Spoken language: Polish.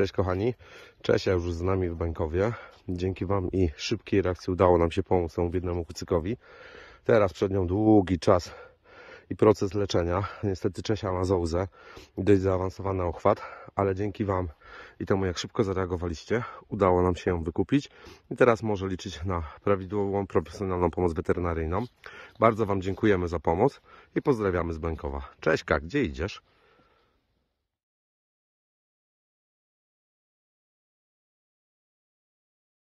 Cześć kochani, cześć, ja już z nami w Bańkowie. Dzięki Wam i szybkiej reakcji udało nam się pomóc temu biednemu kucykowi. Teraz przed nią długi czas i proces leczenia. Niestety Czesia ma zołzę, dość zaawansowany ochwat, ale dzięki Wam i temu jak szybko zareagowaliście, udało nam się ją wykupić i teraz może liczyć na prawidłową, profesjonalną pomoc weterynaryjną. Bardzo Wam dziękujemy za pomoc i pozdrawiamy z Bankowa. Cześć Kak, gdzie idziesz?